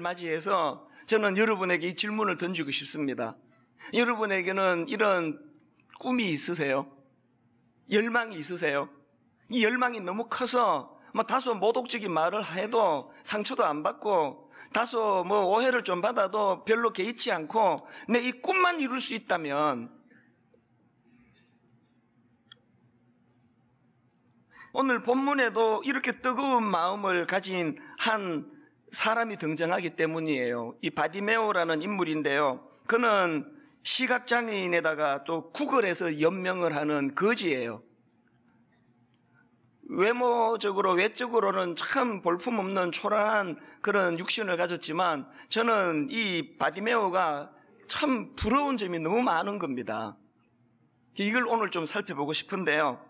날을 맞이해서 저는 여러분에게 이 질문을 던지고 싶습니다. 여러분에게는 이런 꿈이 있으세요? 열망이 있으세요? 이 열망이 너무 커서 뭐 다소 모독적인 말을 해도 상처도 안 받고 다소 뭐 오해를 좀 받아도 별로 개의치 않고 내 이 꿈만 이룰 수 있다면 오늘 본문에도 이렇게 뜨거운 마음을 가진 한 사람이 등장하기 때문이에요. 이 바디메오라는 인물인데요. 그는 시각장애인에다가 또 구글에서 연명을 하는 거지예요. 외모적으로 외적으로는 참 볼품없는 초라한 그런 육신을 가졌지만 저는 이 바디메오가 참 부러운 점이 너무 많은 겁니다. 이걸 오늘 좀 살펴보고 싶은데요.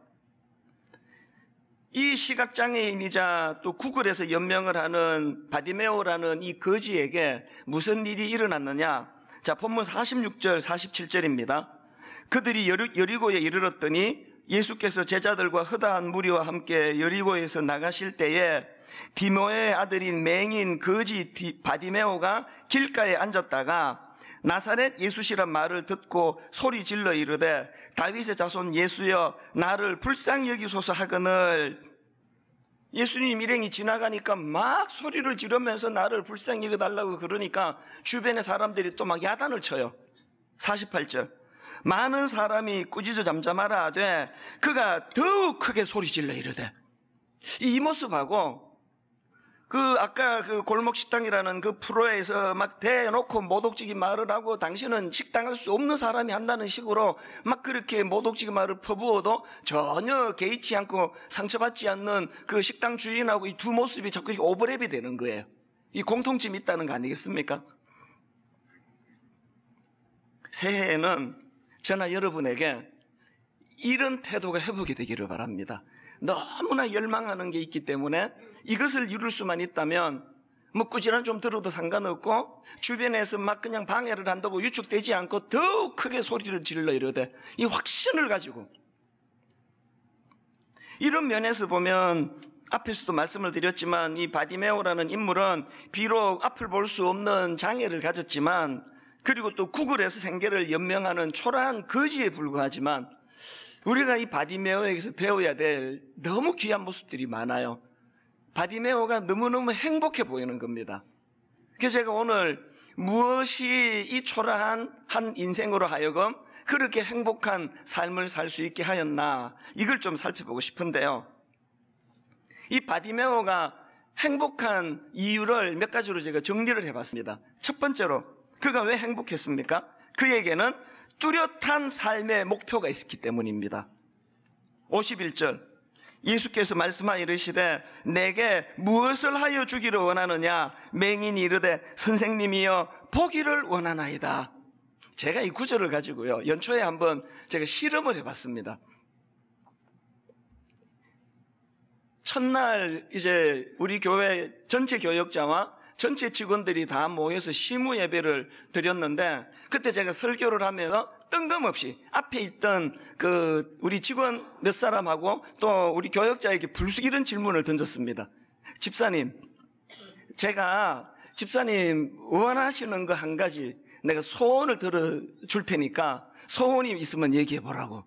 이 시각장애인이자 또 구글에서 연명을 하는 바디메오라는 이 거지에게 무슨 일이 일어났느냐? 자, 본문 46절, 47절입니다. 그들이 여리고에 이르렀더니 예수께서 제자들과 허다한 무리와 함께 여리고에서 나가실 때에 디모의 아들인 맹인 거지 바디메오가 길가에 앉았다가 나사렛 예수시란 말을 듣고 소리 질러 이르되 다윗의 자손 예수여 나를 불쌍히 여기소서 하거늘 예수님 일행이 지나가니까 막 소리를 지르면서 나를 불쌍히 여겨달라고 그러니까 주변의 사람들이 또 막 야단을 쳐요. 48절. 많은 사람이 꾸짖어 잠잠하라 하되 그가 더욱 크게 소리 질러 이르되 이 모습하고 그 아까 그 골목 식당이라는 그 프로에서 막 대놓고 모독적인 말을 하고 당신은 식당할 수 없는 사람이 한다는 식으로 막 그렇게 모독적인 말을 퍼부어도 전혀 개의치 않고 상처받지 않는 그 식당 주인하고 이 두 모습이 자꾸 이 오버랩이 되는 거예요. 이 공통점이 있다는 거 아니겠습니까? 새해에는 저나 여러분에게 이런 태도가 회복이 되기를 바랍니다. 너무나 열망하는 게 있기 때문에 이것을 이룰 수만 있다면 뭐 꾸지람 좀 들어도 상관없고 주변에서 막 그냥 방해를 한다고 유축되지 않고 더욱 크게 소리를 질러 이러되 이 확신을 가지고 이런 면에서 보면 앞에서도 말씀을 드렸지만 이 바디메오라는 인물은 비록 앞을 볼 수 없는 장애를 가졌지만 그리고 또 구글에서 생계를 연명하는 초라한 거지에 불과하지만 우리가 이 바디메오에게서 배워야 될 너무 귀한 모습들이 많아요. 바디메오가 너무너무 행복해 보이는 겁니다. 그래서 제가 오늘 무엇이 이 초라한 한 인생으로 하여금 그렇게 행복한 삶을 살 수 있게 하였나 이걸 좀 살펴보고 싶은데요. 이 바디메오가 행복한 이유를 몇 가지로 제가 정리를 해봤습니다. 첫 번째로 그가 왜 행복했습니까? 그에게는 뚜렷한 삶의 목표가 있었기 때문입니다. 51절 예수께서 말씀하 이르시되 내게 무엇을 하여 주기를 원하느냐 맹인이 이르되 선생님이여 보기를 원하나이다 제가 이 구절을 가지고요 연초에 한번 제가 실험을 해봤습니다 첫날 이제 우리 교회 전체 교역자와 전체 직원들이 다 모여서 시무 예배를 드렸는데 그때 제가 설교를 하면서 뜬금없이 앞에 있던 그 우리 직원 몇 사람하고 또 우리 교역자에게 불쑥 이런 질문을 던졌습니다. 집사님, 제가 집사님 원하시는 거 한 가지 내가 소원을 들어줄 테니까 소원이 있으면 얘기해 보라고.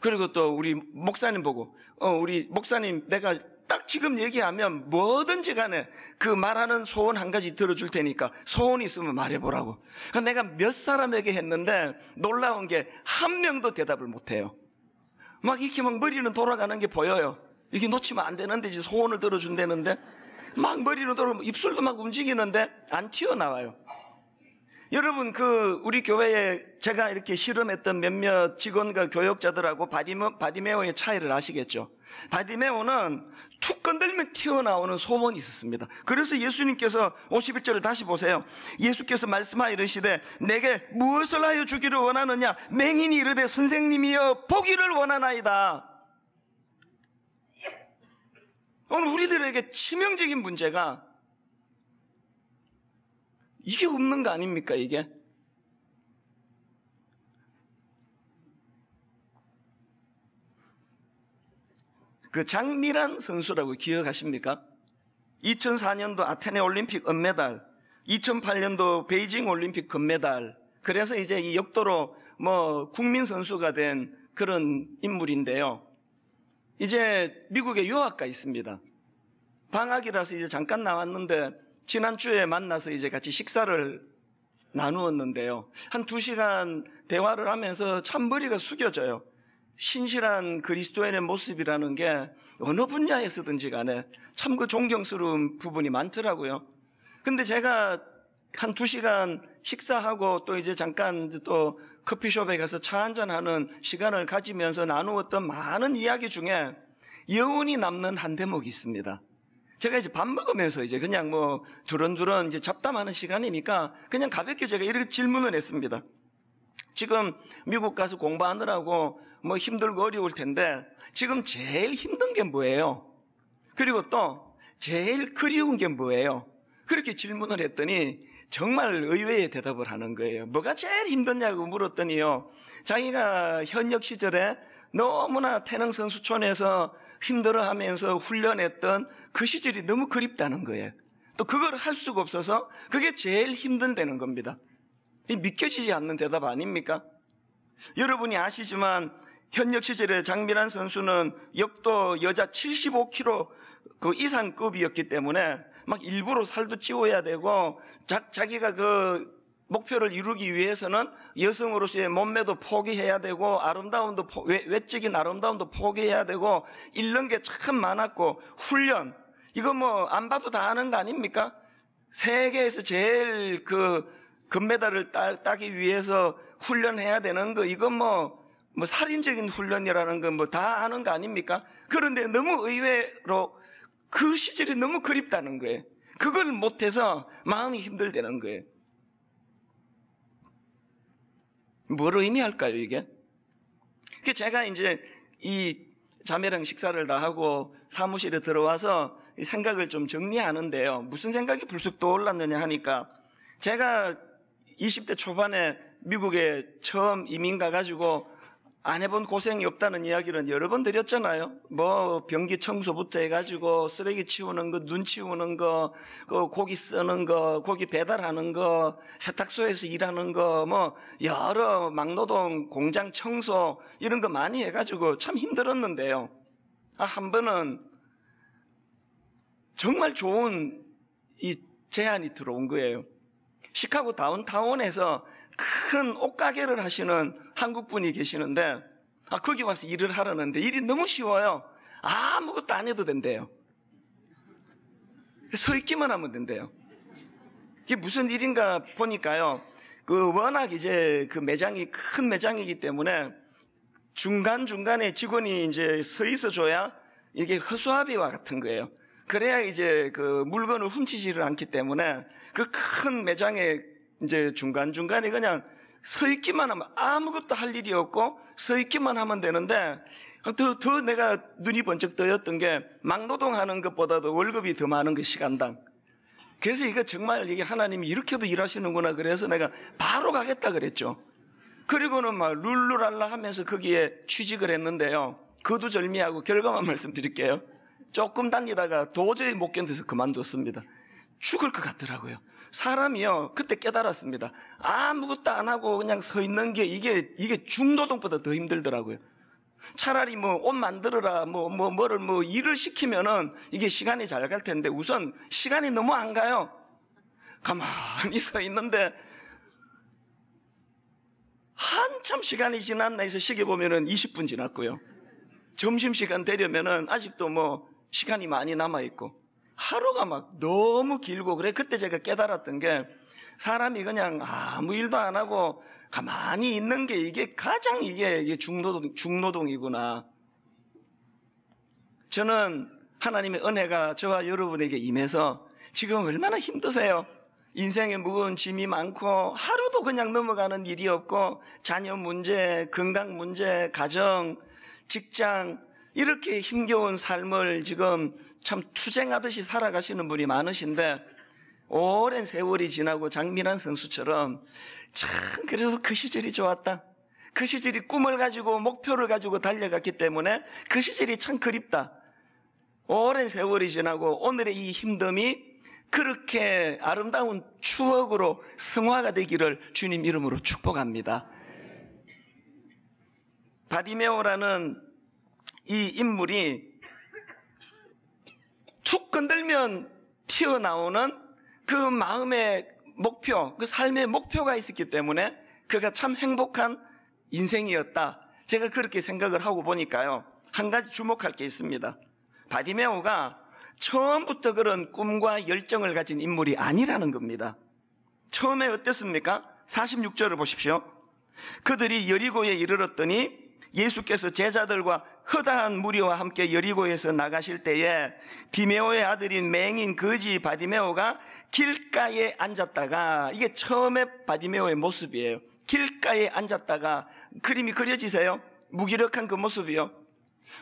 그리고 또 우리 목사님 보고, 어, 우리 목사님 내가 딱 지금 얘기하면 뭐든지 간에 그 말하는 소원 한 가지 들어줄 테니까 소원 있으면 말해보라고. 그러니까 내가 몇 사람에게 했는데 놀라운 게 한 명도 대답을 못해요. 막 이렇게 막 머리는 돌아가는 게 보여요. 이게 놓치면 안 되는데 소원을 들어준다는데 막 머리는 돌아가면 입술도 막 움직이는데 안 튀어나와요. 여러분 그 우리 교회에 제가 이렇게 실험했던 몇몇 직원과 교역자들하고 바디메, 바디메오의 차이를 아시겠죠? 바디메오는 툭 건들면 튀어나오는 소문이 있었습니다. 그래서 예수님께서 51절을 다시 보세요. 예수께서 말씀하 이르시되 내게 무엇을 하여 주기를 원하느냐? 맹인이 이르되 선생님이여 보기를 원하나이다. 오늘 우리들에게 치명적인 문제가 이게 없는 거 아닙니까, 이게? 그 장미란 선수라고 기억하십니까? 2004년도 아테네 올림픽 은메달, 2008년도 베이징 올림픽 금메달. 그래서 이제 이 역도로 뭐 국민 선수가 된 그런 인물인데요. 이제 미국에 유학가 있습니다. 방학이라서 이제 잠깐 나왔는데 지난주에 만나서 이제 같이 식사를 나누었는데요. 한 두 시간 대화를 하면서 참 머리가 숙여져요. 신실한 그리스도인의 모습이라는 게 어느 분야에서든지 간에 참 그 존경스러운 부분이 많더라고요. 근데 제가 한 두 시간 식사하고 또 이제 잠깐 또 커피숍에 가서 차 한 잔하는 시간을 가지면서 나누었던 많은 이야기 중에 여운이 남는 한 대목이 있습니다. 제가 이제 밥 먹으면서 이제 그냥 뭐 두런두런 이제 잡담하는 시간이니까 그냥 가볍게 제가 이렇게 질문을 했습니다. 지금 미국 가서 공부하느라고 뭐 힘들고 어려울 텐데 지금 제일 힘든 게 뭐예요? 그리고 또 제일 그리운 게 뭐예요? 그렇게 질문을 했더니 정말 의외의 대답을 하는 거예요. 뭐가 제일 힘드냐고 물었더니요. 자기가 현역 시절에 너무나 태릉 선수촌에서 힘들어하면서 훈련했던 그 시절이 너무 그립다는 거예요. 또 그걸 할 수가 없어서 그게 제일 힘든데는 겁니다. 믿겨지지 않는 대답 아닙니까? 여러분이 아시지만 현역 시절에 장미란 선수는 역도 여자 75kg 그 이상급이었기 때문에 막 일부러 살도 찌워야 되고 자, 자기가 그 목표를 이루기 위해서는 여성으로서의 몸매도 포기해야 되고 아름다움도 외적인 아름다움도 포기해야 되고 잃는 게 참 많았고 훈련 이거 뭐 안 봐도 다 아는 거 아닙니까? 세계에서 제일 그 금메달을 따, 따기 위해서 훈련해야 되는 거 이건 뭐뭐 살인적인 훈련이라는 건뭐다 아는 거 아닙니까? 그런데 너무 의외로 그 시절이 너무 그립다는 거예요. 그걸 못해서 마음이 힘들다는 거예요. 뭘 의미할까요, 이게? 그 제가 이제 이 자매랑 식사를 다 하고 사무실에 들어와서 생각을 좀 정리하는데요. 무슨 생각이 불쑥 떠올랐느냐 하니까 제가 20대 초반에 미국에 처음 이민 가가지고 안 해본 고생이 없다는 이야기는 여러 번 드렸잖아요. 뭐 변기 청소부터 해가지고 쓰레기 치우는 거, 눈 치우는 거, 그 고기 쓰는 거, 고기 배달하는 거, 세탁소에서 일하는 거, 뭐 여러 막노동, 공장 청소 이런 거 많이 해가지고 참 힘들었는데요. 아, 한 번은 정말 좋은 이 제안이 들어온 거예요. 시카고 다운타운에서 큰 옷가게를 하시는 한국 분이 계시는데, 아, 거기 와서 일을 하라는데, 일이 너무 쉬워요. 아무것도 안 해도 된대요. 서 있기만 하면 된대요. 이게 무슨 일인가 보니까요. 그 워낙 이제 그 매장이 큰 매장이기 때문에 중간중간에 직원이 이제 서 있어줘야 이게 허수아비와 같은 거예요. 그래야 이제 그 물건을 훔치지를 않기 때문에 그 큰 매장에 이제 중간중간에 그냥 서 있기만 하면 아무것도 할 일이 없고 서 있기만 하면 되는데 더, 더 내가 눈이 번쩍 떠였던 게 막노동하는 것보다도 월급이 더 많은 게 시간당. 그래서 이거 정말 이게 하나님이 이렇게도 일하시는구나 그래서 내가 바로 가겠다 그랬죠. 그리고는 막 룰루랄라 하면서 거기에 취직을 했는데요. 거두절미하고 결과만 말씀드릴게요. 조금 다니다가 도저히 못 견뎌서 그만뒀습니다. 죽을 것 같더라고요. 사람이요, 그때 깨달았습니다. 아무것도 안 하고 그냥 서 있는 게 이게, 이게 중노동보다 더 힘들더라고요. 차라리 뭐 옷 만들어라, 뭐, 뭐, 뭐를 뭐 일을 시키면은 이게 시간이 잘 갈 텐데 우선 시간이 너무 안 가요. 가만히 서 있는데 한참 시간이 지났나 해서 시계 보면은 20분 지났고요. 점심시간 되려면은 아직도 뭐 시간이 많이 남아있고 하루가 막 너무 길고 그래 그때 제가 깨달았던 게 사람이 그냥 아무 일도 안 하고 가만히 있는 게 이게 가장 이게, 중노동, 중노동이구나. 저는 하나님의 은혜가 저와 여러분에게 임해서 지금 얼마나 힘드세요? 인생에 무거운 짐이 많고 하루도 그냥 넘어가는 일이 없고 자녀 문제, 건강 문제, 가정, 직장 이렇게 힘겨운 삶을 지금 참 투쟁하듯이 살아가시는 분이 많으신데 오랜 세월이 지나고 장미란 선수처럼 참 그래도 그 시절이 좋았다. 그 시절이 꿈을 가지고 목표를 가지고 달려갔기 때문에 그 시절이 참 그립다. 오랜 세월이 지나고 오늘의 이 힘듦이 그렇게 아름다운 추억으로 승화가 되기를 주님 이름으로 축복합니다. 바디메오라는 이 인물이 툭 건들면 튀어나오는 그 마음의 목표, 그 삶의 목표가 있었기 때문에 그가 참 행복한 인생이었다. 제가 그렇게 생각을 하고 보니까요. 한 가지 주목할 게 있습니다. 바디메오가 처음부터 그런 꿈과 열정을 가진 인물이 아니라는 겁니다. 처음에 어땠습니까? 46절을 보십시오. 그들이 여리고에 이르렀더니 예수께서 제자들과 허다한 무리와 함께 여리고에서 나가실 때에 디메오의 아들인 맹인 거지 바디메오가 길가에 앉았다가 이게 처음에 바디메오의 모습이에요. 길가에 앉았다가 그림이 그려지세요? 무기력한 그 모습이요.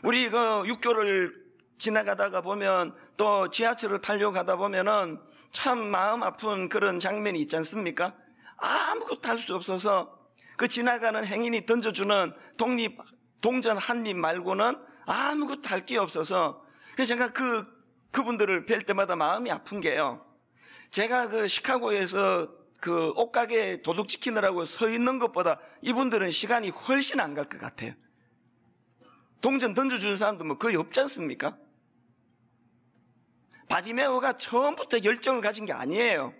우리 그 육교를 지나가다가 보면 또 지하철을 타려 가다 보면은 참 마음 아픈 그런 장면이 있지 않습니까? 아무것도 할 수 없어서 그 지나가는 행인이 던져주는 독립, 동전 한 입 말고는 아무것도 할 게 없어서 그래서 제가 그, 그분들을 뵐 때마다 마음이 아픈 게요. 제가 그 시카고에서 그 옷가게 도둑 지키느라고 서 있는 것보다 이분들은 시간이 훨씬 안 갈 것 같아요. 동전 던져주는 사람도 뭐 거의 없지 않습니까? 바디메어가 처음부터 열정을 가진 게 아니에요.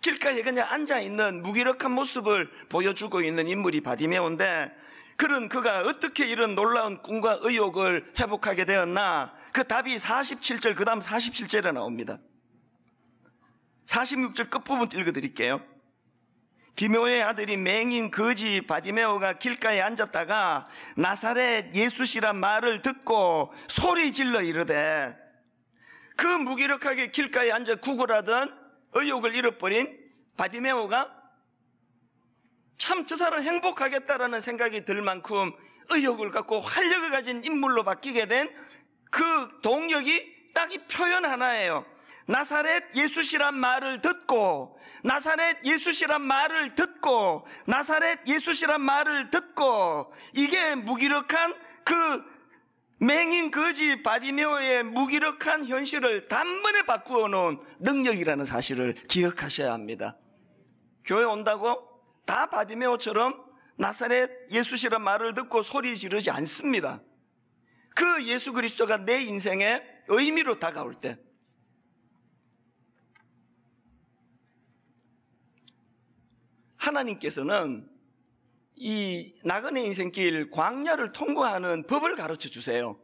길가에 그냥 앉아있는 무기력한 모습을 보여주고 있는 인물이 바디메오인데 그런 그가 어떻게 이런 놀라운 꿈과 의욕을 회복하게 되었나 그 답이 47절 그 다음 47절에 나옵니다 46절 끝부분 읽어드릴게요 기묘의 아들이 맹인 거지 바디메오가 길가에 앉았다가 나사렛 예수시란 말을 듣고 소리 질러 이르되 그 무기력하게 길가에 앉아 구걸하던 의욕을 잃어버린 바디메오가 참 저 사람 행복하겠다라는 생각이 들 만큼 의욕을 갖고 활력을 가진 인물로 바뀌게 된 그 동력이 딱 이 표현 하나예요. 나사렛 예수시란 말을 듣고 나사렛 예수시란 말을 듣고 나사렛 예수시란 말을 듣고 이게 무기력한 그 맹인 거지 바디메오의 무기력한 현실을 단번에 바꾸어 놓은 능력이라는 사실을 기억하셔야 합니다. 교회 온다고 다 바디메오처럼 나사렛 예수시란 말을 듣고 소리 지르지 않습니다. 그 예수 그리스도가 내 인생의 의미로 다가올 때 하나님께서는 이 나그네 인생길 광야를 통과하는 법을 가르쳐 주세요.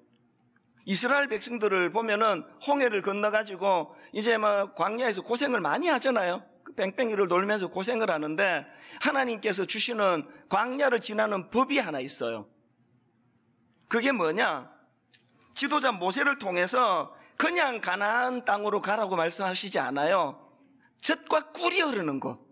이스라엘 백성들을 보면은 홍해를 건너가지고 이제 막 뭐 광야에서 고생을 많이 하잖아요. 그 뺑뺑이를 돌면서 고생을 하는데 하나님께서 주시는 광야를 지나는 법이 하나 있어요. 그게 뭐냐? 지도자 모세를 통해서 그냥 가나안 땅으로 가라고 말씀하시지 않아요. 젖과 꿀이 흐르는 곳.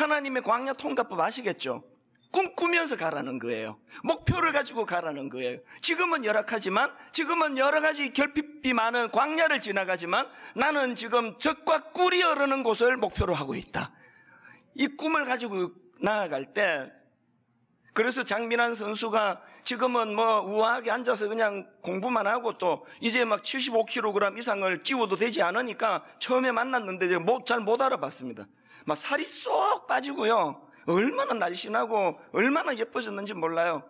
하나님의 광야 통과법 아시겠죠? 꿈꾸면서 가라는 거예요. 목표를 가지고 가라는 거예요. 지금은 열악하지만 지금은 여러 가지 결핍이 많은 광야를 지나가지만 나는 지금 적과 꿀이 흐르는 곳을 목표로 하고 있다. 이 꿈을 가지고 나아갈 때 그래서 장민환 선수가 지금은 뭐 우아하게 앉아서 그냥 공부만 하고 또 이제 막 75kg 이상을 찌워도 되지 않으니까 처음에 만났는데 제가 잘못 알아봤습니다. 막 살이 쏙 빠지고요. 얼마나 날씬하고 얼마나 예뻐졌는지 몰라요.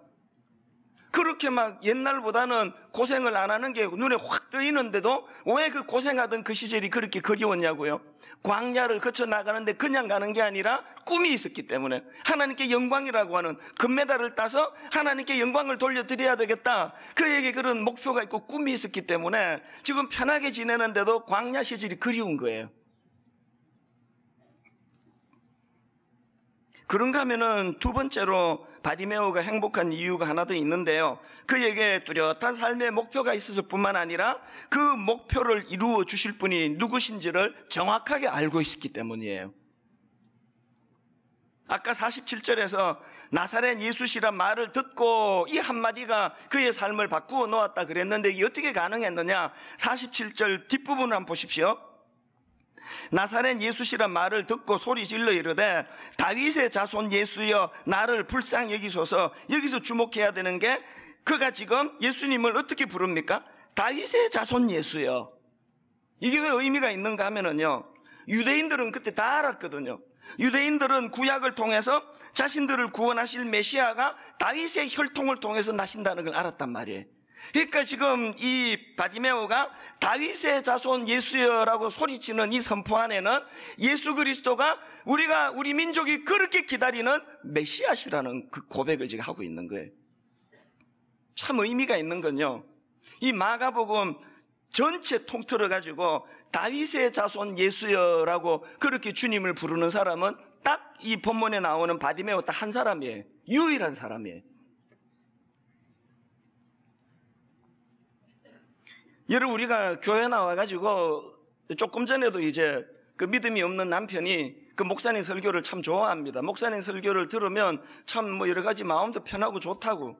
그렇게 막 옛날보다는 고생을 안 하는 게 눈에 확 뜨이는데도 왜 그 고생하던 그 시절이 그렇게 그리웠냐고요. 광야를 거쳐 나가는데 그냥 가는 게 아니라 꿈이 있었기 때문에 하나님께 영광이라고 하는 금메달을 따서 하나님께 영광을 돌려드려야 되겠다. 그에게 그런 목표가 있고 꿈이 있었기 때문에 지금 편하게 지내는데도 광야 시절이 그리운 거예요. 그런가 하면은 두 번째로 바디메오가 행복한 이유가 하나 더 있는데요. 그에게 뚜렷한 삶의 목표가 있었을 뿐만 아니라 그 목표를 이루어 주실 분이 누구신지를 정확하게 알고 있었기 때문이에요. 아까 47절에서 나사렛 예수시란 말을 듣고 이 한마디가 그의 삶을 바꾸어 놓았다 그랬는데 이게 어떻게 가능했느냐? 47절 뒷부분을 한번 보십시오. 나사렛 예수시란 말을 듣고 소리 질러 이르되 다윗의 자손 예수여 나를 불쌍히 여기소서 여기서 주목해야 되는 게 그가 지금 예수님을 어떻게 부릅니까? 다윗의 자손 예수여. 이게 왜 의미가 있는가 하면은요. 유대인들은 그때 다 알았거든요. 유대인들은 구약을 통해서 자신들을 구원하실 메시아가 다윗의 혈통을 통해서 나신다는 걸 알았단 말이에요. 그러니까 지금 이 바디메오가 다윗의 자손 예수여라고 소리치는 이 선포 안에는 예수 그리스도가 우리가 우리 민족이 그렇게 기다리는 메시아시라는 그 고백을 지금 하고 있는 거예요. 참 의미가 있는 건요. 이 마가복음 전체 통틀어 가지고 다윗의 자손 예수여라고 그렇게 주님을 부르는 사람은 딱 이 본문에 나오는 바디메오 딱 한 사람이에요. 유일한 사람이에요. 여러분 우리가 교회 나와가지고 조금 전에도 이제 그 믿음이 없는 남편이 그 목사님 설교를 참 좋아합니다. 목사님 설교를 들으면 참 뭐 여러 가지 마음도 편하고 좋다고.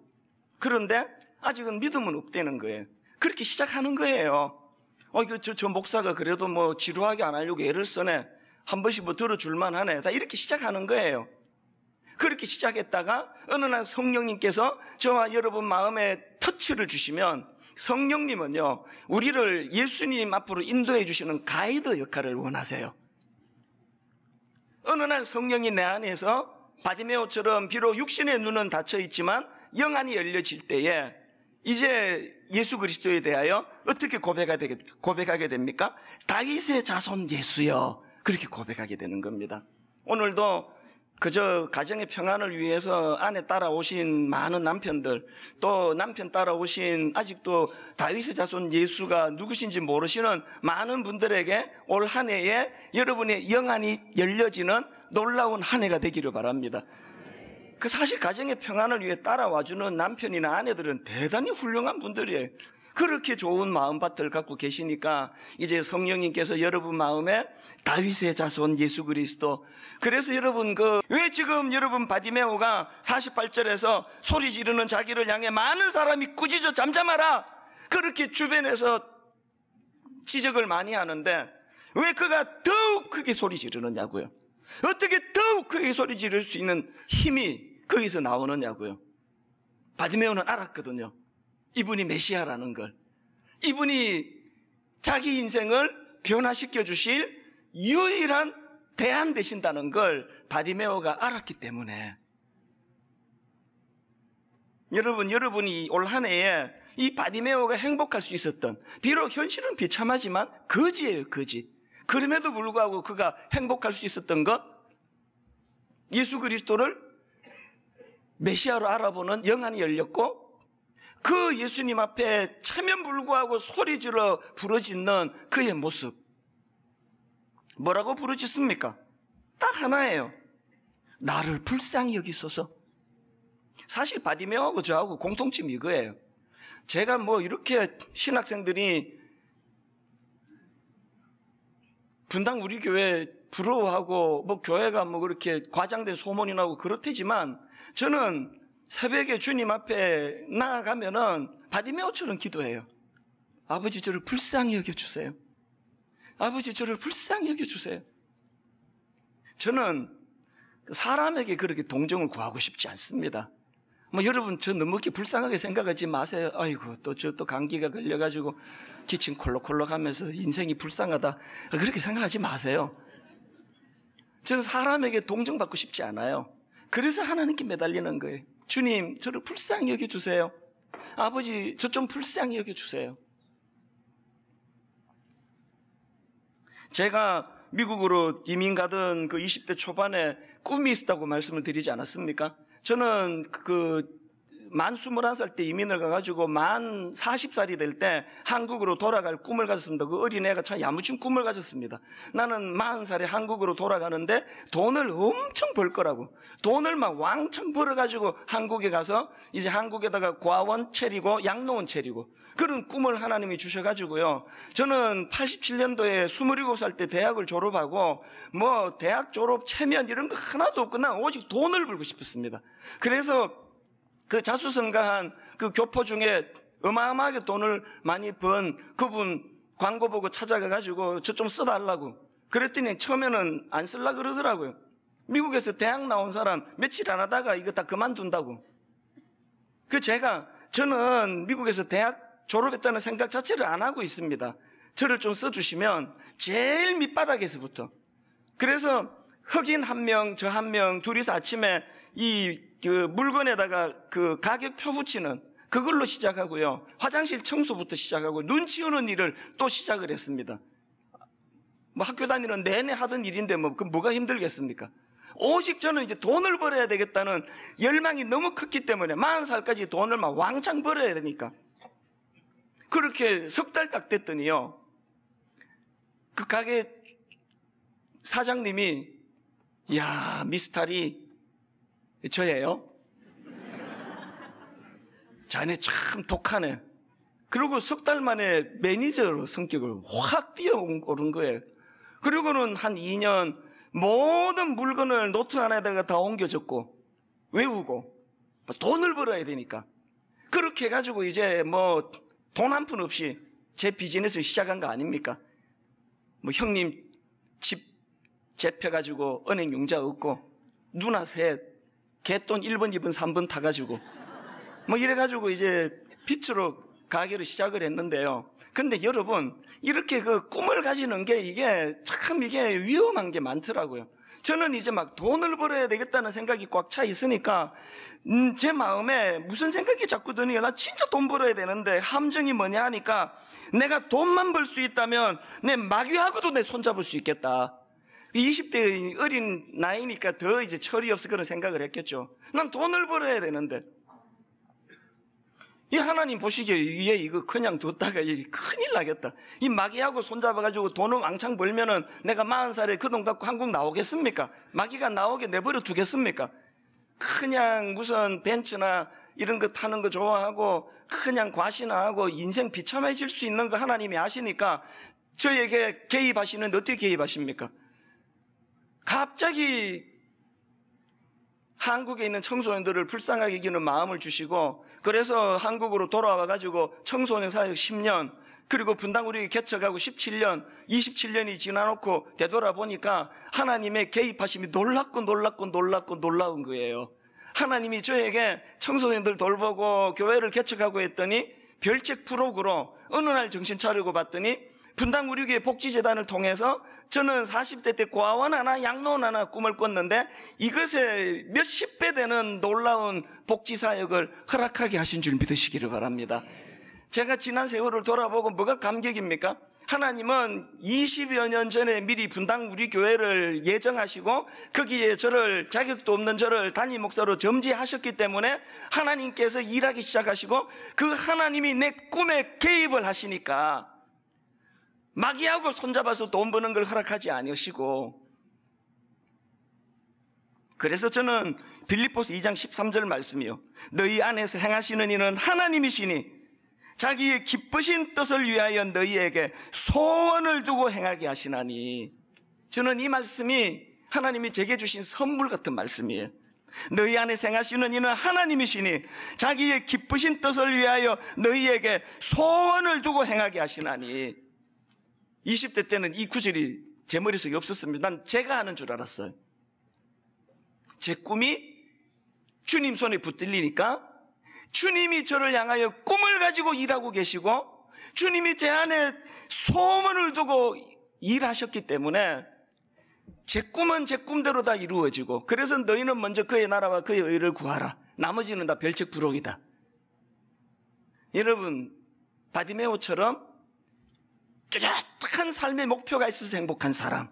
그런데 아직은 믿음은 없다는 거예요. 그렇게 시작하는 거예요. 어, 이거 저, 저 목사가 그래도 뭐 지루하게 안 하려고 애를 써네. 한 번씩 뭐 들어줄만 하네. 다 이렇게 시작하는 거예요. 그렇게 시작했다가 어느 날 성령님께서 저와 여러분 마음에 터치를 주시면 성령님은요, 우리를 예수님 앞으로 인도해 주시는 가이드 역할을 원하세요. 어느 날 성령이 내 안에서 바디메오처럼 비록 육신의 눈은 닫혀 있지만 영안이 열려질 때에 이제 예수 그리스도에 대하여 어떻게 고백하게 됩니까? 다윗의 자손 예수여 그렇게 고백하게 되는 겁니다. 오늘도 그저 가정의 평안을 위해서 아내 따라오신 많은 남편들 또 남편 따라오신 아직도 다윗의 자손 예수가 누구신지 모르시는 많은 분들에게 올 한 해에 여러분의 영안이 열려지는 놀라운 한 해가 되기를 바랍니다. 그 사실 가정의 평안을 위해 따라와주는 남편이나 아내들은 대단히 훌륭한 분들이에요. 그렇게 좋은 마음밭을 갖고 계시니까 이제 성령님께서 여러분 마음에 다윗의 자손 예수 그리스도 그래서 여러분 그 왜 지금 여러분 바디메오가 48절에서 소리 지르는 자기를 향해 많은 사람이 꾸짖어 잠잠하라 그렇게 주변에서 지적을 많이 하는데 왜 그가 더욱 크게 소리 지르느냐고요 어떻게 더욱 크게 소리 지를 수 있는 힘이 거기서 나오느냐고요 바디메오는 알았거든요 이분이 메시아라는 걸. 이분이 자기 인생을 변화시켜 주실 유일한 대안 되신다는 걸 바디메오가 알았기 때문에 여러분, 여러분이 올 한 해에 이 바디메오가 행복할 수 있었던, 비록 현실은 비참하지만, 거지예요, 거지. 그럼에도 불구하고 그가 행복할 수 있었던 것, 예수 그리스도를 메시아로 알아보는 영안이 열렸고, 그 예수님 앞에 체면 불구하고 소리 질러 부르짖는 그의 모습. 뭐라고 부르짖습니까? 딱 하나예요. 나를 불쌍히 여기소서. 사실 바디메어하고 저하고 공통점이 이거예요. 제가 뭐 이렇게 신학생들이 분당 우리 교회 부러워하고 뭐 교회가 뭐 그렇게 과장된 소문이 나고 그렇대지만 저는 새벽에 주님 앞에 나아가면은 바디메오처럼 기도해요. 아버지 저를 불쌍히 여겨주세요. 아버지 저를 불쌍히 여겨주세요. 저는 그 사람에게 그렇게 동정을 구하고 싶지 않습니다. 뭐 여러분 저 너무 이렇게 불쌍하게 생각하지 마세요. 아이고 또 저 또 감기가 걸려가지고 기침 콜록콜록하면서 인생이 불쌍하다 그렇게 생각하지 마세요. 저는 사람에게 동정받고 싶지 않아요. 그래서 하나님께 매달리는 거예요. 주님, 저를 불쌍히 여겨주세요. 아버지, 저 좀 불쌍히 여겨주세요. 제가 미국으로 이민 가던 그 20대 초반에 꿈이 있었다고 말씀을 드리지 않았습니까? 저는 그만 스물한 살 때 이민을 가가지고 만 사십 살이될 때 한국으로 돌아갈 꿈을 가졌습니다. 그 어린애가 참 야무진 꿈을 가졌습니다. 나는 40살에 한국으로 돌아가는데 돈을 엄청 벌 거라고. 돈을 막 왕창 벌어가지고 한국에 가서 이제 한국에다가 과원 체리고 양로원 체리고 그런 꿈을 하나님이 주셔가지고요. 저는 87년도에 27살 때 대학을 졸업하고 뭐 대학 졸업 체면 이런 거 하나도 없거나 오직 돈을 벌고 싶었습니다. 그래서 그 자수성가한 그 교포 중에 어마어마하게 돈을 많이 번 그분 광고 보고 찾아가가지고 저 좀 써달라고. 그랬더니 처음에는 안 쓸라 그러더라고요. 미국에서 대학 나온 사람 며칠 안 하다가 이거 다 그만둔다고. 그 제가 저는 미국에서 대학 졸업했다는 생각 자체를 안 하고 있습니다. 저를 좀 써주시면 제일 밑바닥에서부터. 그래서 흑인 한 명, 저 한 명, 둘이서 아침에 이그 물건에다가 그 가격 표붙이는 그걸로 시작하고요. 화장실 청소부터 시작하고 눈 치우는 일을 또 시작을 했습니다. 뭐 학교 다니는 내내 하던 일인데 뭐 그 뭐가 힘들겠습니까? 오직 저는 이제 돈을 벌어야 되겠다는 열망이 너무 컸기 때문에 40살까지 돈을 막 왕창 벌어야 되니까 그렇게 석 달 딱 됐더니요. 그 가게 사장님이 야 미스탈이 저예요. 자네 참 독하네. 그리고 석 달 만에 매니저로 성격을 확 뛰어오른 거예요. 그리고는 한 2년 모든 물건을 노트 하나에다가 다 옮겨줬고 외우고 뭐 돈을 벌어야 되니까 그렇게 해가지고 이제 뭐 돈 한 푼 없이 제 비즈니스를 시작한 거 아닙니까? 뭐 형님 집 재펴가지고 은행 용자 얻고 누나 셋 개돈 1번, 2번, 3번 타가지고. 뭐 이래가지고 이제 빛으로 가게를 시작을 했는데요. 근데 여러분, 이렇게 그 꿈을 가지는 게 이게 참 이게 위험한 게 많더라고요. 저는 이제 막 돈을 벌어야 되겠다는 생각이 꽉 차 있으니까, 음, 제 마음에 무슨 생각이 자꾸 드니까, 나 진짜 돈 벌어야 되는데, 함정이 뭐냐 하니까, 내가 돈만 벌 수 있다면, 내 마귀하고도 내 손잡을 수 있겠다. 20대 어린 나이니까 더 이제 철이 없어 그런 생각을 했겠죠. 난 돈을 벌어야 되는데. 이 하나님 보시기에 위 이거 그냥 뒀다가 이 큰일 나겠다. 이 마귀하고 손잡아가지고 돈을 왕창 벌면은 내가 4 0 살에 그 돈 갖고 한국 나오겠습니까? 마귀가 나오게 내버려 두겠습니까? 그냥 무슨 벤츠나 이런 거 타는 거 좋아하고 그냥 과시나 하고 인생 비참해질 수 있는 거 하나님이 아시니까 저에게 개입하시는데 어떻게 개입하십니까? 갑자기 한국에 있는 청소년들을 불쌍하게 여기는 마음을 주시고 그래서 한국으로 돌아와 가지고 청소년 사역 10년 그리고 분당우리 개척하고 17년 27년이 지나놓고 되돌아보니까 하나님의 개입하심이 놀랍고 놀랍고 놀랍고 놀라운 거예요. 하나님이 저에게 청소년들 돌보고 교회를 개척하고 했더니 별책 부록으로 어느 날 정신 차리고 봤더니 분당 우리교회 복지재단을 통해서 저는 40대 때 고아원 하나, 양로원 하나 꿈을 꿨는데 이것에 몇십 배 되는 놀라운 복지사역을 허락하게 하신 줄 믿으시기를 바랍니다. 제가 지난 세월을 돌아보고 뭐가 감격입니까? 하나님은 20여 년 전에 미리 분당 우리 교회를 예정하시고 거기에 저를 자격도 없는 저를 단임 목사로 점지하셨기 때문에 하나님께서 일하기 시작하시고 그 하나님이 내 꿈에 개입을 하시니까 마귀하고 손잡아서 돈 버는 걸 허락하지 않으시고 그래서 저는 빌립보스 2장 13절 말씀이요. 너희 안에서 행하시는 이는 하나님이시니 자기의 기쁘신 뜻을 위하여 너희에게 소원을 두고 행하게 하시나니 저는 이 말씀이 하나님이 제게 주신 선물 같은 말씀이에요. 너희 안에 생하시는 이는 하나님이시니 자기의 기쁘신 뜻을 위하여 너희에게 소원을 두고 행하게 하시나니 20대 때는 이 구절이 제 머릿속에 없었습니다. 난 제가 하는 줄 알았어요. 제 꿈이 주님 손에 붙들리니까 주님이 저를 향하여 꿈을 가지고 일하고 계시고 주님이 제 안에 소문을 두고 일하셨기 때문에 제 꿈은 제 꿈대로 다 이루어지고 그래서 너희는 먼저 그의 나라와 그의 의를 구하라. 나머지는 다 별책 부록이다. 여러분 바디메오처럼 뚜렷한 삶의 목표가 있어서 행복한 사람.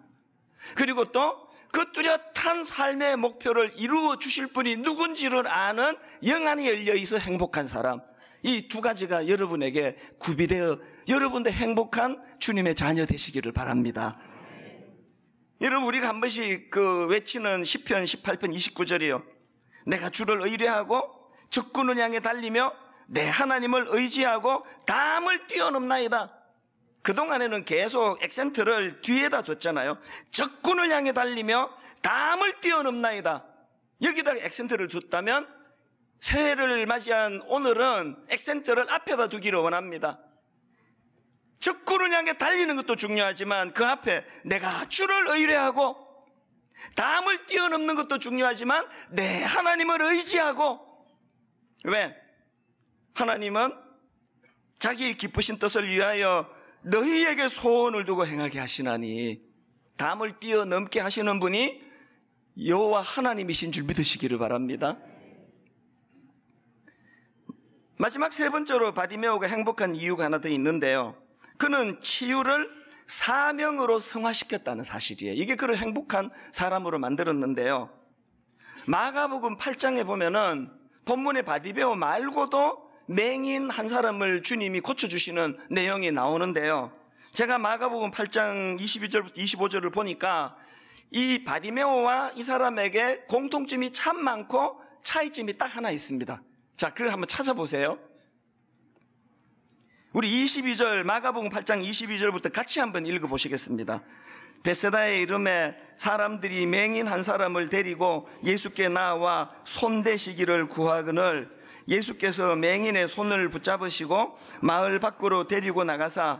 그리고 또 그 뚜렷한 삶의 목표를 이루어 주실 분이 누군지를 아는 영안이 열려 있어 행복한 사람. 이 두 가지가 여러분에게 구비되어 여러분도 행복한 주님의 자녀 되시기를 바랍니다. 여러분 우리가 한 번씩 그 외치는 10편, 18편, 29절이요. 내가 주를 의뢰하고 적군을 향해 달리며 내 하나님을 의지하고 담을 뛰어넘나이다. 그동안에는 계속 액센트를 뒤에다 뒀잖아요. 적군을 향해 달리며 담을 뛰어넘나이다. 여기다 액센트를 뒀다면 새해를 맞이한 오늘은 액센트를 앞에다 두기를 원합니다. 적군을 향해 달리는 것도 중요하지만 그 앞에 내가 주를 의뢰하고 담을 뛰어넘는 것도 중요하지만 내 하나님을 의지하고 왜? 하나님은 자기 의 기쁘신 뜻을 위하여 너희에게 소원을 두고 행하게 하시나니 담을 뛰어넘게 하시는 분이 여호와 하나님이신 줄 믿으시기를 바랍니다. 마지막 세 번째로 바디메오가 행복한 이유가 하나 더 있는데요. 그는 치유를 사명으로 성화시켰다는 사실이에요. 이게 그를 행복한 사람으로 만들었는데요. 마가복음 8장에 보면은 본문의 바디메오 말고도 맹인 한 사람을 주님이 고쳐주시는 내용이 나오는데요. 제가 마가복음 8장 22절부터 25절을 보니까 이 바디메오와 이 사람에게 공통점이 참 많고 차이점이 딱 하나 있습니다. 자, 그걸 한번 찾아보세요. 우리 22절 마가복음 8장 22절부터 같이 한번 읽어 보시겠습니다. 베세다의 이름에 사람들이 맹인 한 사람을 데리고 예수께 나와 손대시기를 구하거늘 예수께서 맹인의 손을 붙잡으시고 마을 밖으로 데리고 나가사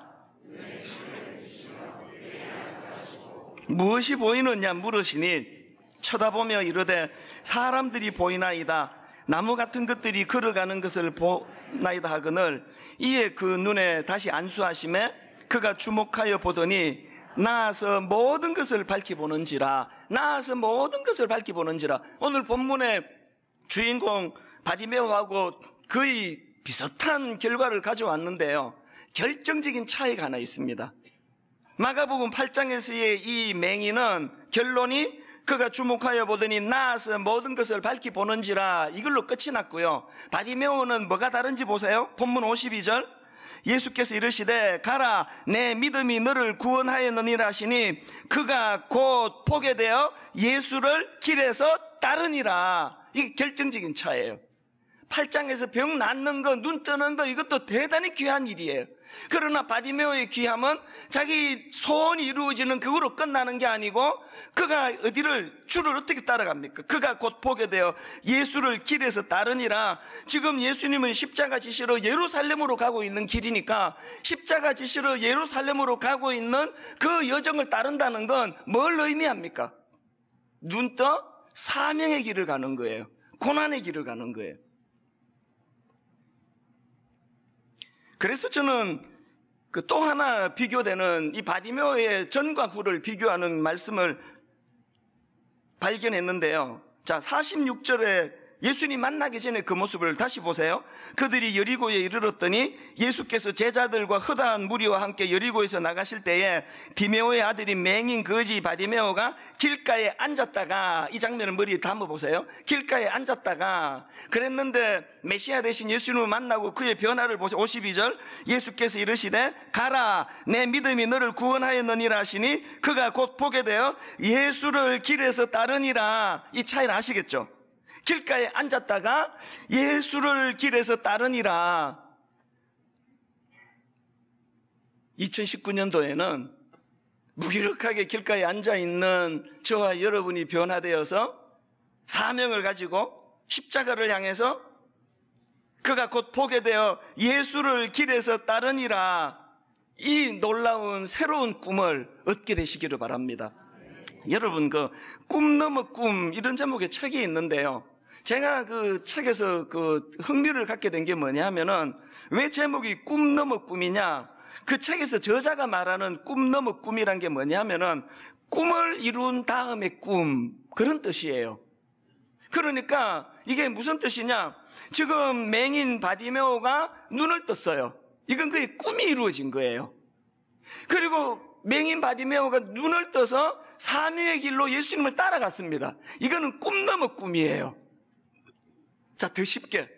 무엇이 보이느냐 물으시니 쳐다보며 이르되 사람들이 보이나이다 나무 같은 것들이 걸어가는 것을 보나이다 하거늘 이에 그 눈에 다시 안수하심에 그가 주목하여 보더니 나아서 모든 것을 밝히보는지라 나아서 모든 것을 밝히보는지라 오늘 본문의 주인공 바디메오하고 거의 비슷한 결과를 가져왔는데요. 결정적인 차이가 하나 있습니다. 마가복음 8장에서의 이 맹인은 결론이 그가 주목하여 보더니 나아서 모든 것을 밝히 보는지라 이걸로 끝이 났고요. 바디메오는 뭐가 다른지 보세요. 본문 52절. 예수께서 이르시되 가라 내 믿음이 너를 구원하였느니라 하시니 그가 곧 포게 되어 예수를 길에서 따르니라. 이게 결정적인 차예요. 팔짱에서병 낫는 거, 눈 뜨는 거 이것도 대단히 귀한 일이에요. 그러나 바디메오의 귀함은 자기 소원이 이루어지는 그거로 끝나는 게 아니고 그가 어디를 주를 어떻게 따라갑니까? 그가 곧 보게 되어 예수를 길에서 따르니라 지금 예수님은 십자가 지시로 예루살렘으로 가고 있는 길이니까 십자가 지시로 예루살렘으로 가고 있는 그 여정을 따른다는 건 뭘 의미합니까? 눈 떠 사명의 길을 가는 거예요. 고난의 길을 가는 거예요. 그래서 저는 그또 하나 비교되는 이 바디묘의 전과 후를 비교하는 말씀을 발견했는데요. 자, 46절에 예수님 만나기 전에 그 모습을 다시 보세요. 그들이 여리고에 이르렀더니 예수께서 제자들과 허다한 무리와 함께 여리고에서 나가실 때에 디메오의 아들인 맹인 거지 바디메오가 길가에 앉았다가 이 장면을 머리에 담아 보세요. 길가에 앉았다가 그랬는데 메시아 대신 예수님을 만나고 그의 변화를 보세요. 52절 예수께서 이르시되 가라 내 믿음이 너를 구원하였느니라 하시니 그가 곧 보게 되어 예수를 길에서 따르니라 이 차이를 아시겠죠? 길가에 앉았다가 예수를 길에서 따르니라. 2019년도에는 무기력하게 길가에 앉아 있는 저와 여러분이 변화되어서 사명을 가지고 십자가를 향해서 그가 곧 보게 되어 예수를 길에서 따르니라 이 놀라운 새로운 꿈을 얻게 되시기를 바랍니다. 여러분 그 꿈 넘어 꿈 이런 제목의 책이 있는데요. 제가 그 책에서 그 흥미를 갖게 된 게 뭐냐면은 왜 제목이 꿈 넘어 꿈이냐? 그 책에서 저자가 말하는 꿈 넘어 꿈이란 게 뭐냐면은 꿈을 이룬 다음의 꿈 그런 뜻이에요. 그러니까 이게 무슨 뜻이냐? 지금 맹인 바디메오가 눈을 떴어요. 이건 그의 꿈이 이루어진 거예요. 그리고 맹인바디메오가 그러니까 눈을 떠서 사명의 길로 예수님을 따라갔습니다. 이거는 꿈 넘어 꿈이에요. 자, 더 쉽게.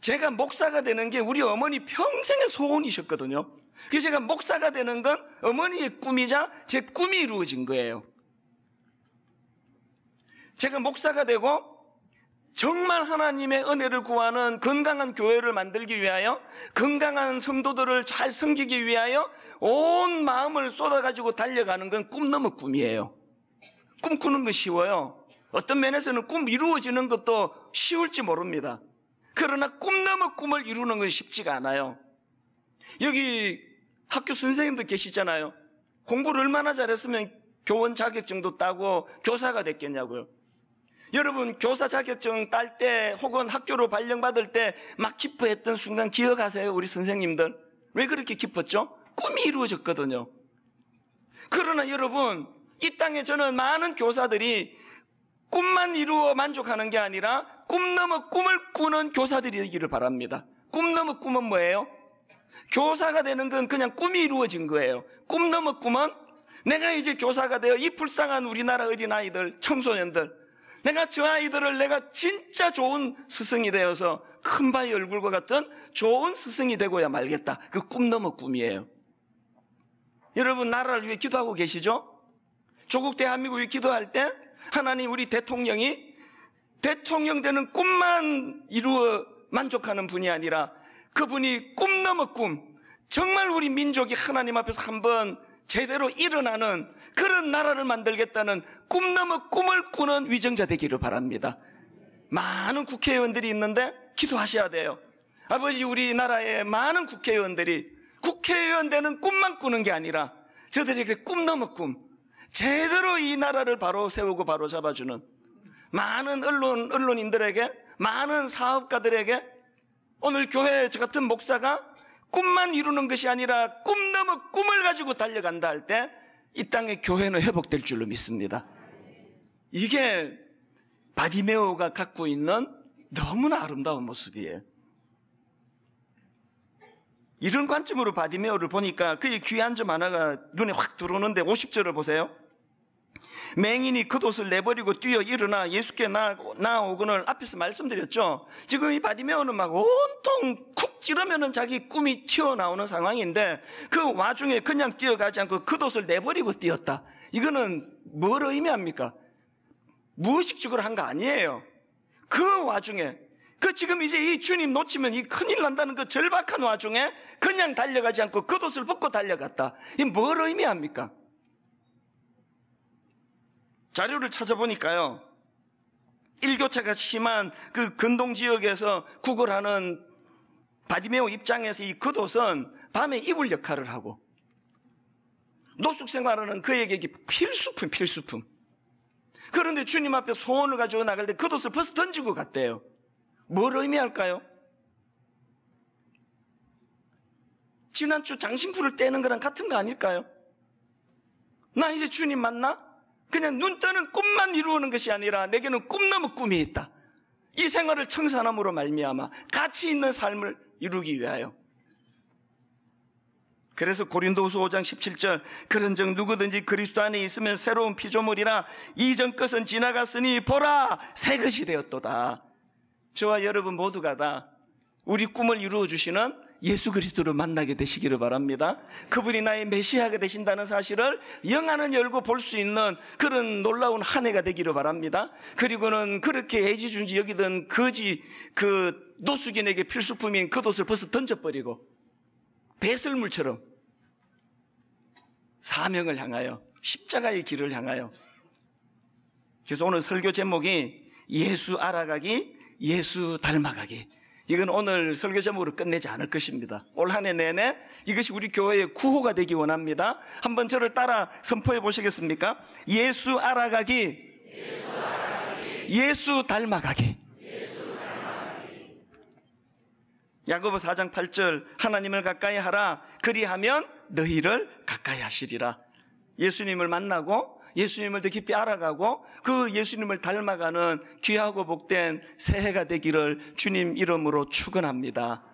제가 목사가 되는 게 우리 어머니 평생의 소원이셨거든요. 그래서 제가 목사가 되는 건 어머니의 꿈이자 제 꿈이 이루어진 거예요. 제가 목사가 되고 정말 하나님의 은혜를 구하는 건강한 교회를 만들기 위하여 건강한 성도들을 잘 섬기기 위하여 온 마음을 쏟아가지고 달려가는 건 꿈 넘어 꿈이에요. 꿈꾸는 건 쉬워요. 어떤 면에서는 꿈 이루어지는 것도 쉬울지 모릅니다. 그러나 꿈 넘어 꿈을 이루는 건 쉽지가 않아요. 여기 학교 선생님도 계시잖아요. 공부를 얼마나 잘했으면 교원 자격증도 따고 교사가 됐겠냐고요. 여러분 교사 자격증 딸 때 혹은 학교로 발령받을 때 막 기뻐했던 순간 기억하세요? 우리 선생님들. 왜 그렇게 기뻤죠? 꿈이 이루어졌거든요. 그러나 여러분, 이 땅에 저는 많은 교사들이 꿈만 이루어 만족하는 게 아니라 꿈 넘어 꿈을 꾸는 교사들이 되기를 바랍니다. 꿈 넘어 꿈은 뭐예요? 교사가 되는 건 그냥 꿈이 이루어진 거예요. 꿈 넘어 꿈은 내가 이제 교사가 되어 이 불쌍한 우리나라 어린아이들, 청소년들, 내가 저 아이들을 내가 진짜 좋은 스승이 되어서 큰 바위 얼굴과 같은 좋은 스승이 되고야 말겠다. 그 꿈 넘어 꿈이에요. 여러분 나라를 위해 기도하고 계시죠? 조국 대한민국 위해 기도할 때 하나님 우리 대통령이 대통령 되는 꿈만 이루어 만족하는 분이 아니라 그분이 꿈 넘어 꿈 정말 우리 민족이 하나님 앞에서 한번 제대로 일어나는 그런 나라를 만들겠다는 꿈 넘어 꿈을 꾸는 위정자 되기를 바랍니다. 많은 국회의원들이 있는데 기도하셔야 돼요. 아버지 우리나라의 많은 국회의원들이 국회의원 되는 꿈만 꾸는 게 아니라 저들에게 꿈 넘어 꿈 제대로 이 나라를 바로 세우고 바로 잡아주는 많은 언론 언론인들에게 많은 사업가들에게 오늘 교회 저 같은 목사가 꿈만 이루는 것이 아니라 꿈 넘어 꿈을 가지고 달려간다 할 때 이 땅의 교회는 회복될 줄로 믿습니다. 이게 바디메오가 갖고 있는 너무나 아름다운 모습이에요. 이런 관점으로 바디메오를 보니까 그의 귀한 점 하나가 눈에 확 들어오는데 50절을 보세요. 맹인이 그옷을 내버리고 뛰어 일어나 예수께 나오거늘 앞에서 말씀드렸죠. 지금 이 바디메오는 막 온통 쿡 찌르면은 자기 꿈이 튀어나오는 상황인데 그 와중에 그냥 뛰어가지 않고 그옷을 내버리고 뛰었다. 이거는 뭘 의미합니까? 무의식적으로 한 거 아니에요. 그 와중에 그 지금 이제 이 주님 놓치면 이 큰일 난다는 그 절박한 와중에 그냥 달려가지 않고 그옷을 벗고 달려갔다. 이뭘 의미합니까? 자료를 찾아보니까요. 일교차가 심한 그 근동 지역에서 구걸하는 바디메오 입장에서 이 겉옷은 밤에 입을 역할을 하고 노숙 생활하는 그에게 필수품, 필수품. 그런데 주님 앞에 소원을 가지고 나갈 때 겉옷을 벌써 던지고 갔대요. 뭘 의미할까요? 지난주 장신구를 떼는 거랑 같은 거 아닐까요? 나 이제 주님 만나? 그냥 눈 뜨는 꿈만 이루는 것이 아니라 내게는 꿈나무 꿈이 있다. 이 생활을 청산함으로 말미암아 가치 있는 삶을 이루기 위하여. 그래서 고린도후서 5장 17절 그런즉 누구든지 그리스도 안에 있으면 새로운 피조물이라 이전 것은 지나갔으니 보라 새 것이 되었도다. 저와 여러분 모두가 다 우리 꿈을 이루어 주시는 예수 그리스도를 만나게 되시기를 바랍니다. 그분이 나의 메시아가 되신다는 사실을 영안을 열고 볼 수 있는 그런 놀라운 한 해가 되기를 바랍니다. 그리고는 그렇게 애지중지 여기던 거지 그 노숙인에게 필수품인 그 옷을 벌써 던져버리고 배설물처럼 사명을 향하여 십자가의 길을 향하여 그래서 오늘 설교 제목이 예수 알아가기, 예수 닮아가기. 이건 오늘 설교 제목으로 끝내지 않을 것입니다. 올 한 해 내내 이것이 우리 교회의 구호가 되기 원합니다. 한번 저를 따라 선포해 보시겠습니까? 예수 알아가기. 예수, 알아가기. 예수 닮아가기. 야고보 4장 8절 하나님을 가까이 하라 그리하면 너희를 가까이 하시리라. 예수님을 만나고 예수님을 더 깊이 알아가고 그 예수님을 닮아가는 귀하고 복된 새해가 되기를 주님 이름으로 축원합니다.